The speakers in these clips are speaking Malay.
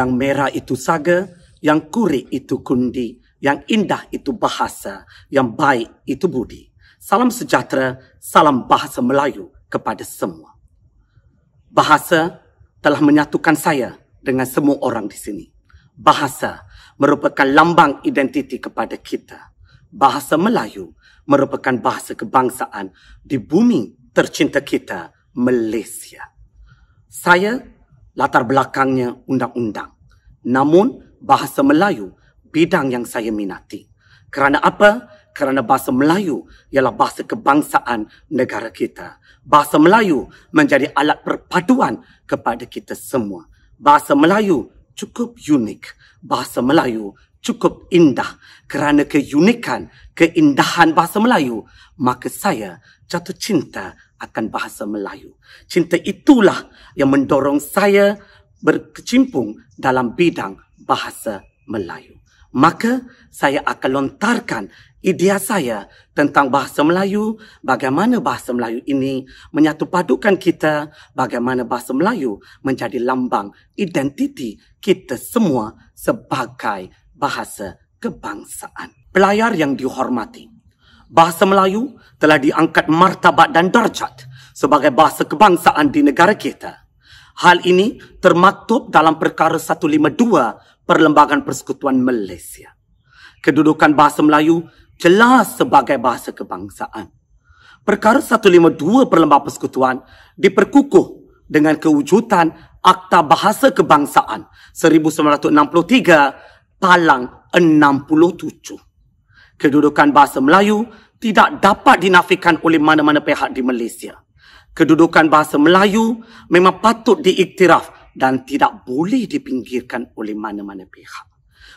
yang merah itu saga, yang kurik itu kundi, yang indah itu bahasa, yang baik itu budi. Salam sejahtera, salam bahasa Melayu kepada semua. Bahasa telah menyatukan saya dengan semua orang di sini. Bahasa merupakan lambang identiti kepada kita. Bahasa Melayu merupakan bahasa kebangsaan di bumi tercinta kita, Malaysia. Saya latar belakangnya undang-undang. Namun, bahasa Melayu bidang yang saya minati. Kerana apa? Kerana bahasa Melayu ialah bahasa kebangsaan negara kita. Bahasa Melayu menjadi alat perpaduan kepada kita semua. Bahasa Melayu cukup unik. Bahasa Melayu cukup indah. Kerana keunikan, keindahan bahasa Melayu, maka saya jatuh cinta akan bahasa Melayu. Cinta itulah yang mendorong saya berkecimpung dalam bidang bahasa Melayu. Maka saya akan lontarkan idea saya tentang bahasa Melayu, bagaimana bahasa Melayu ini menyatupadukan kita, bagaimana bahasa Melayu menjadi lambang identiti kita semua sebagai bahasa kebangsaan. Pelayar yang dihormati, bahasa Melayu telah diangkat martabat dan darjat sebagai bahasa kebangsaan di negara kita. Hal ini termaktub dalam perkara 152 Perlembagaan Persekutuan Malaysia. Kedudukan bahasa Melayu jelas sebagai bahasa kebangsaan. Perkara 152 Perlembagaan Persekutuan diperkukuh dengan kewujudan Akta Bahasa Kebangsaan 1963 Palang 67 kedudukan bahasa Melayu tidak dapat dinafikan oleh mana-mana pihak di Malaysia. Kedudukan bahasa Melayu memang patut diiktiraf dan tidak boleh dipinggirkan oleh mana-mana pihak.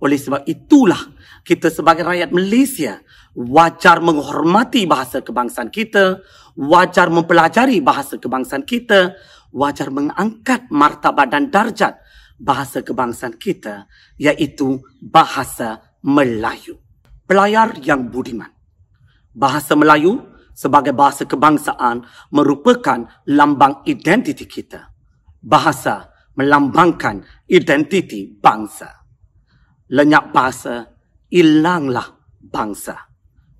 Oleh sebab itulah kita sebagai rakyat Malaysia wajar menghormati bahasa kebangsaan kita, wajar mempelajari bahasa kebangsaan kita, wajar mengangkat martabat dan darjat bahasa kebangsaan kita iaitu bahasa Melayu pelayar yang budiman. Bahasa Melayu sebagai bahasa kebangsaan merupakan lambang identiti kita. Bahasa melambangkan identiti bangsa. Lenyap bahasa, hilanglah bangsa.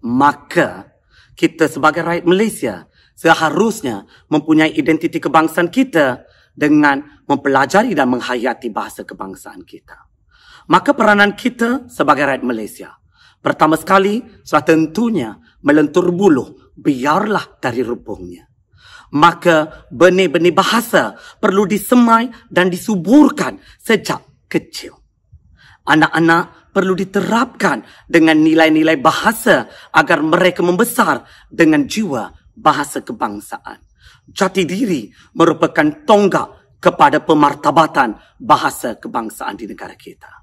Maka kita sebagai rakyat Malaysia seharusnya mempunyai identiti kebangsaan kita dengan mempelajari dan menghayati bahasa kebangsaan kita. Maka peranan kita sebagai rakyat Malaysia Pertama sekali, sudah tentunya melentur buluh, biarlah dari rebungnya. Maka benih-benih bahasa perlu disemai dan disuburkan sejak kecil. Anak-anak perlu diterapkan dengan nilai-nilai bahasa agar mereka membesar dengan jiwa bahasa kebangsaan. Jati diri merupakan tonggak kepada pemartabatan bahasa kebangsaan di negara kita.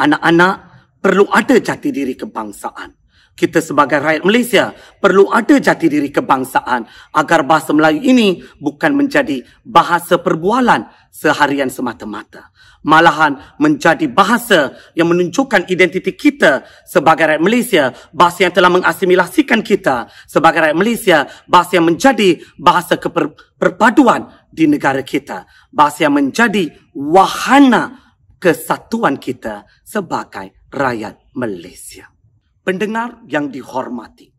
Anak-anak perlu ada jati diri kebangsaan. Kita sebagai rakyat Malaysia perlu ada jati diri kebangsaan agar bahasa Melayu ini bukan menjadi bahasa perbualan seharian semata-mata. Malahan menjadi bahasa yang menunjukkan identiti kita sebagai rakyat Malaysia, bahasa yang telah mengasimilasikan kita sebagai rakyat Malaysia, bahasa yang menjadi bahasa keperpaduan di negara kita, bahasa yang menjadi wahana kesatuan kita sebagai rakyat Malaysia. Pendengar yang dihormati.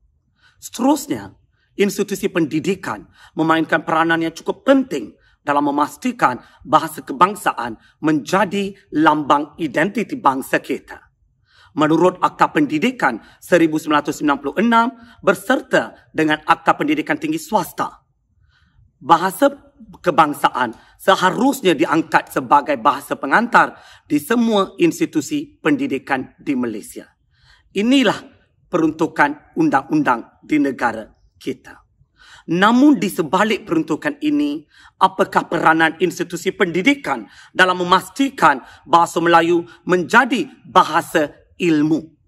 Seterusnya, institusi pendidikan memainkan peranan yang cukup penting dalam memastikan bahasa kebangsaan menjadi lambang identiti bangsa kita. Menurut Akta Pendidikan 1996 berserta dengan Akta Pendidikan Tinggi Swasta, bahasa kebangsaan seharusnya diangkat sebagai bahasa pengantar di semua institusi pendidikan di Malaysia. Inilah peruntukan undang-undang di negara kita. Namun di sebalik peruntukan ini, apakah peranan institusi pendidikan dalam memastikan bahasa Melayu menjadi bahasa ilmu?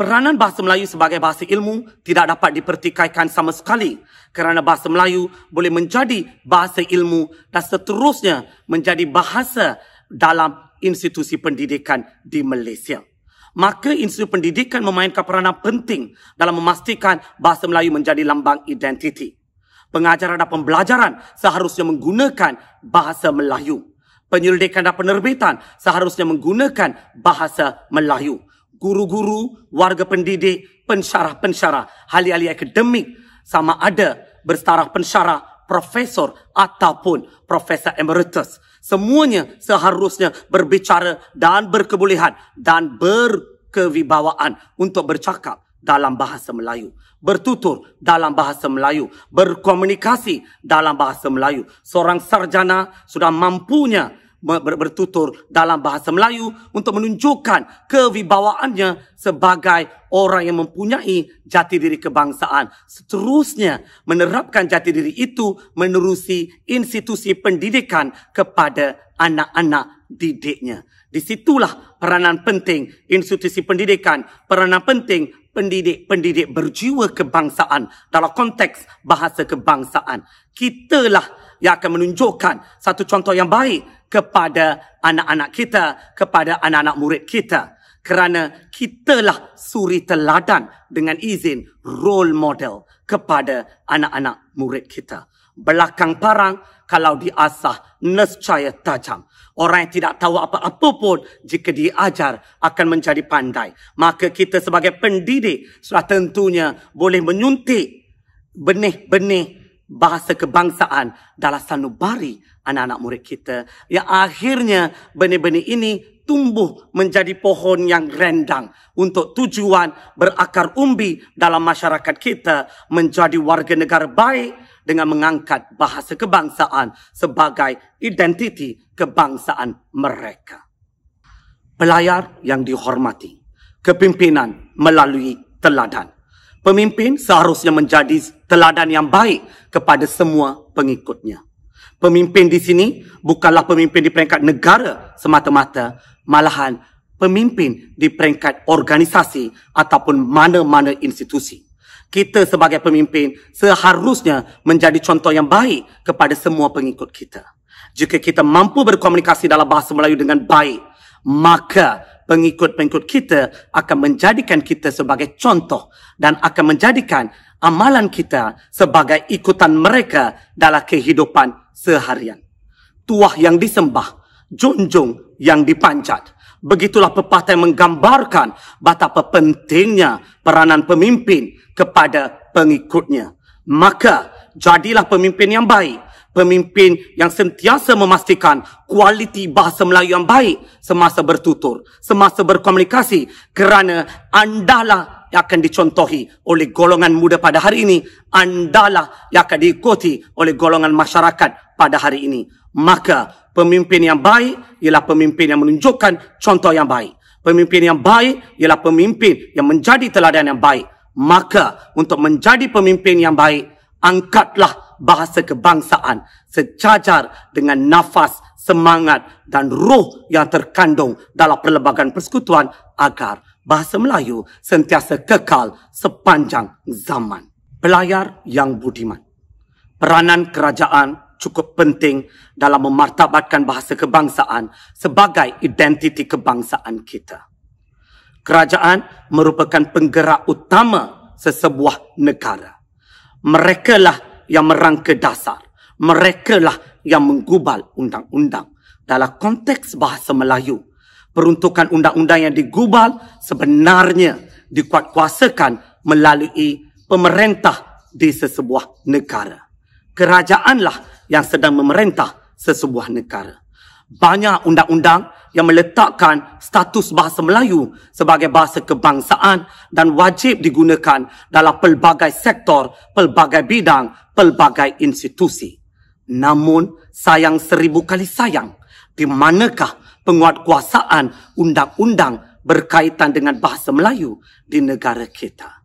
Peranan bahasa Melayu sebagai bahasa ilmu tidak dapat dipertikaikan sama sekali kerana bahasa Melayu boleh menjadi bahasa ilmu dan seterusnya menjadi bahasa dalam institusi pendidikan di Malaysia. Maka institusi pendidikan memainkan peranan penting dalam memastikan bahasa Melayu menjadi lambang identiti. Pengajaran dan pembelajaran seharusnya menggunakan bahasa Melayu. Penyelidikan dan penerbitan seharusnya menggunakan bahasa Melayu guru-guru, warga pendidik, pensyarah-pensyarah, ahli-ahli akademik sama ada bersetaraf pensyarah, profesor ataupun profesor emeritus. Semuanya seharusnya berbicara dan berkebolehan dan berkewibawaan untuk bercakap dalam bahasa Melayu. Bertutur dalam bahasa Melayu. Berkomunikasi dalam bahasa Melayu. Seorang sarjana sudah mampunya bertutur dalam bahasa Melayu untuk menunjukkan kewibawaannya sebagai orang yang mempunyai jati diri kebangsaan. Seterusnya menerapkan jati diri itu menerusi institusi pendidikan kepada anak-anak didiknya. Disitulah peranan penting institusi pendidikan, peranan penting pendidik-pendidik berjiwa kebangsaan dalam konteks bahasa kebangsaan. Kitalah yang akan menunjukkan satu contoh yang baik kepada anak-anak kita, kepada anak-anak murid kita. Kerana kitalah suri teladan dengan izin role model kepada anak-anak murid kita. Belakang parang kalau diasah nescaya tajam. Orang yang tidak tahu apa-apa pun jika diajar akan menjadi pandai. Maka kita sebagai pendidik sudah tentunya boleh menyuntik benih-benih bahasa kebangsaan dalam sanubari anak-anak murid kita. Yang akhirnya benih-benih ini tumbuh menjadi pohon yang rendang untuk tujuan berakar umbi dalam masyarakat kita menjadi warga negara baik dengan mengangkat bahasa kebangsaan sebagai identiti kebangsaan mereka. Pelayar yang dihormati, kepimpinan melalui teladan. Pemimpin seharusnya menjadi teladan yang baik kepada semua pengikutnya. Pemimpin di sini bukanlah pemimpin di peringkat negara semata-mata, malahan pemimpin di peringkat organisasi ataupun mana-mana institusi. Kita sebagai pemimpin seharusnya menjadi contoh yang baik kepada semua pengikut kita. Jika kita mampu berkomunikasi dalam bahasa Melayu dengan baik, maka pengikut-pengikut kita akan menjadikan kita sebagai contoh dan akan menjadikan amalan kita sebagai ikutan mereka dalam kehidupan seharian. Tuah yang disembah, junjung yang dipanjat. Begitulah pepatah yang menggambarkan betapa pentingnya peranan pemimpin kepada pengikutnya. Maka, jadilah pemimpin yang baik pemimpin yang sentiasa memastikan kualiti bahasa Melayu yang baik semasa bertutur, semasa berkomunikasi kerana andalah yang akan dicontohi oleh golongan muda pada hari ini, andalah yang akan diikuti oleh golongan masyarakat pada hari ini. Maka pemimpin yang baik ialah pemimpin yang menunjukkan contoh yang baik. Pemimpin yang baik ialah pemimpin yang menjadi teladan yang baik. Maka untuk menjadi pemimpin yang baik, angkatlah bahasa kebangsaan secacar dengan nafas, semangat dan roh yang terkandung dalam perlembagaan persekutuan agar bahasa Melayu sentiasa kekal sepanjang zaman. Pelayar yang budiman. Peranan kerajaan cukup penting dalam memartabatkan bahasa kebangsaan sebagai identiti kebangsaan kita. Kerajaan merupakan penggerak utama sesebuah negara. Merekalah yang merangka dasar. mereka lah yang menggubal undang-undang. Dalam konteks bahasa Melayu, peruntukan undang-undang yang digubal sebenarnya dikuatkuasakan melalui pemerintah di sesebuah negara. Kerajaanlah yang sedang memerintah sesebuah negara. Banyak undang-undang yang meletakkan status bahasa Melayu sebagai bahasa kebangsaan dan wajib digunakan dalam pelbagai sektor, pelbagai bidang, pelbagai institusi. Namun sayang seribu kali sayang, di manakah penguatkuasaan undang-undang berkaitan dengan bahasa Melayu di negara kita?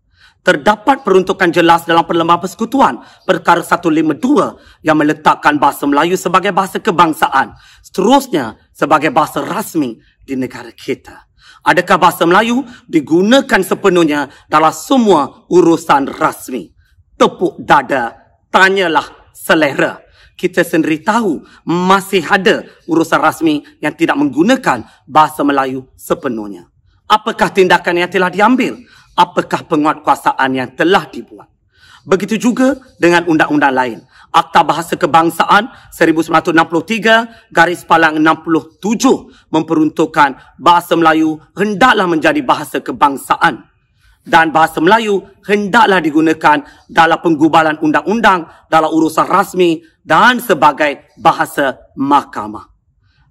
terdapat peruntukan jelas dalam Perlembagaan Persekutuan Perkara 152 yang meletakkan bahasa Melayu sebagai bahasa kebangsaan seterusnya sebagai bahasa rasmi di negara kita. Adakah bahasa Melayu digunakan sepenuhnya dalam semua urusan rasmi? Tepuk dada, tanyalah selera. Kita sendiri tahu masih ada urusan rasmi yang tidak menggunakan bahasa Melayu sepenuhnya. Apakah tindakan yang telah diambil? apakah penguatkuasaan yang telah dibuat. Begitu juga dengan undang-undang lain. Akta Bahasa Kebangsaan 1963 garis palang 67 memperuntukkan bahasa Melayu hendaklah menjadi bahasa kebangsaan dan bahasa Melayu hendaklah digunakan dalam penggubalan undang-undang, dalam urusan rasmi dan sebagai bahasa mahkamah.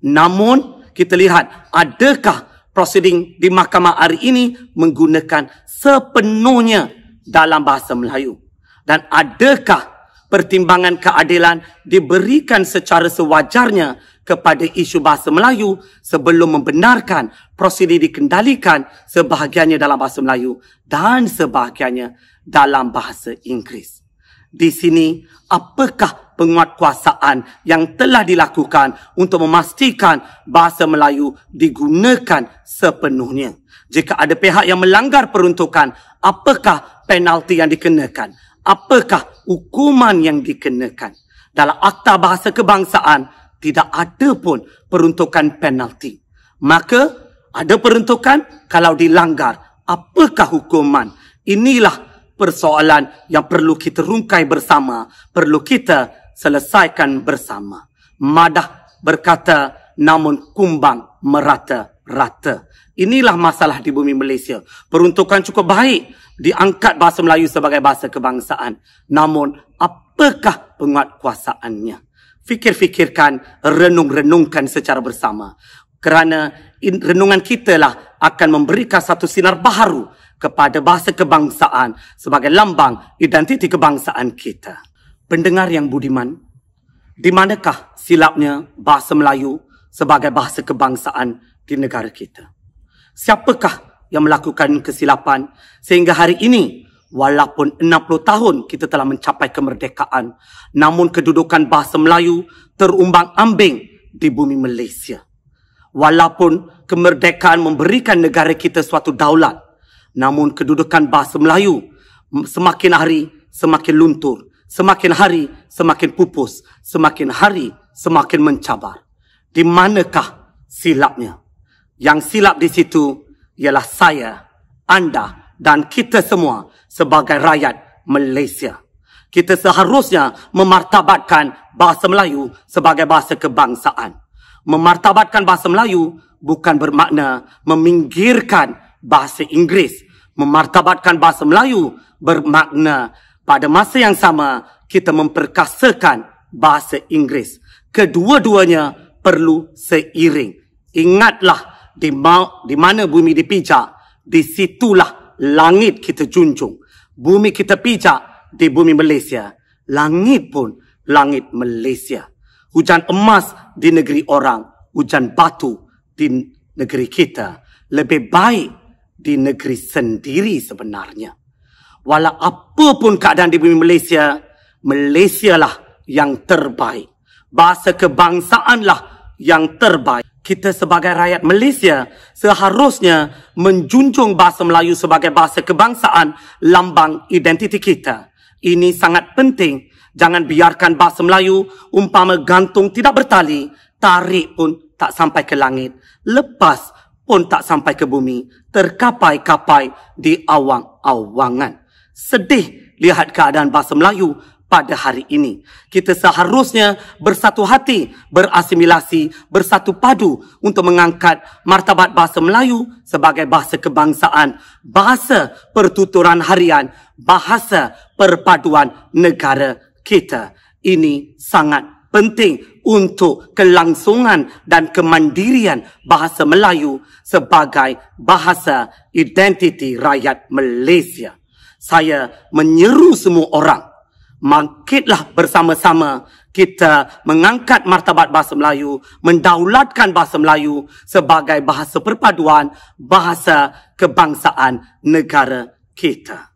Namun kita lihat adakah proceeding di mahkamah hari ini menggunakan sepenuhnya dalam bahasa Melayu? Dan adakah pertimbangan keadilan diberikan secara sewajarnya kepada isu bahasa Melayu sebelum membenarkan prosedur dikendalikan sebahagiannya dalam bahasa Melayu dan sebahagiannya dalam bahasa Inggeris. Di sini, apakah penguatkuasaan yang telah dilakukan untuk memastikan bahasa Melayu digunakan sepenuhnya. Jika ada pihak yang melanggar peruntukan, apakah penalti yang dikenakan? Apakah hukuman yang dikenakan? Dalam Akta Bahasa Kebangsaan, tidak ada pun peruntukan penalti. Maka, ada peruntukan kalau dilanggar. Apakah hukuman? Inilah persoalan yang perlu kita rungkai bersama. Perlu kita selesaikan bersama. Madah berkata, namun kumbang merata rata. Inilah masalah di bumi Malaysia. Peruntukan cukup baik diangkat bahasa Melayu sebagai bahasa kebangsaan. Namun, apakah penguatkuasaannya? Fikir-fikirkan, renung-renungkan secara bersama. Kerana in, renungan kita lah akan memberikan satu sinar baru kepada bahasa kebangsaan sebagai lambang identiti kebangsaan kita pendengar yang budiman, di manakah silapnya bahasa Melayu sebagai bahasa kebangsaan di negara kita? Siapakah yang melakukan kesilapan sehingga hari ini walaupun 60 tahun kita telah mencapai kemerdekaan namun kedudukan bahasa Melayu terumbang ambing di bumi Malaysia. Walaupun kemerdekaan memberikan negara kita suatu daulat namun kedudukan bahasa Melayu semakin hari semakin luntur semakin hari semakin pupus, semakin hari semakin mencabar. Di manakah silapnya? Yang silap di situ ialah saya, anda dan kita semua sebagai rakyat Malaysia. Kita seharusnya memartabatkan bahasa Melayu sebagai bahasa kebangsaan. Memartabatkan bahasa Melayu bukan bermakna meminggirkan bahasa Inggeris. Memartabatkan bahasa Melayu bermakna pada masa yang sama, kita memperkasakan bahasa Inggeris. Kedua-duanya perlu seiring. Ingatlah di, ma- di mana bumi dipijak, di situlah langit kita junjung. Bumi kita pijak di bumi Malaysia. Langit pun langit Malaysia. Hujan emas di negeri orang, hujan batu di negeri kita. Lebih baik di negeri sendiri sebenarnya walau apa pun keadaan di bumi Malaysia, Malaysia lah yang terbaik. Bahasa kebangsaan lah yang terbaik. Kita sebagai rakyat Malaysia seharusnya menjunjung bahasa Melayu sebagai bahasa kebangsaan lambang identiti kita. Ini sangat penting. Jangan biarkan bahasa Melayu umpama gantung tidak bertali, tarik pun tak sampai ke langit, lepas pun tak sampai ke bumi, terkapai-kapai di awang-awangan sedih lihat keadaan bahasa Melayu pada hari ini. Kita seharusnya bersatu hati, berasimilasi, bersatu padu untuk mengangkat martabat bahasa Melayu sebagai bahasa kebangsaan, bahasa pertuturan harian, bahasa perpaduan negara kita. Ini sangat penting untuk kelangsungan dan kemandirian bahasa Melayu sebagai bahasa identiti rakyat Malaysia saya menyeru semua orang. Mangkitlah bersama-sama kita mengangkat martabat bahasa Melayu, mendaulatkan bahasa Melayu sebagai bahasa perpaduan, bahasa kebangsaan negara kita.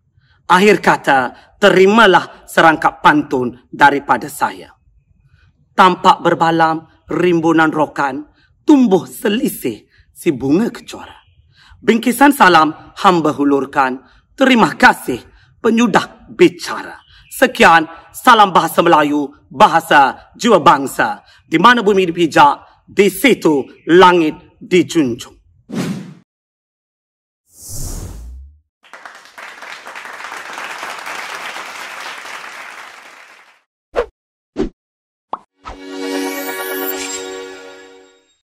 Akhir kata, terimalah serangkap pantun daripada saya. Tampak berbalam rimbunan rokan, tumbuh selisih si bunga kecuara. Bingkisan salam hamba hulurkan, Terima kasih penyudah bicara. Sekian, salam bahasa Melayu, bahasa jiwa bangsa. Di mana bumi dipijak, di situ langit dijunjung.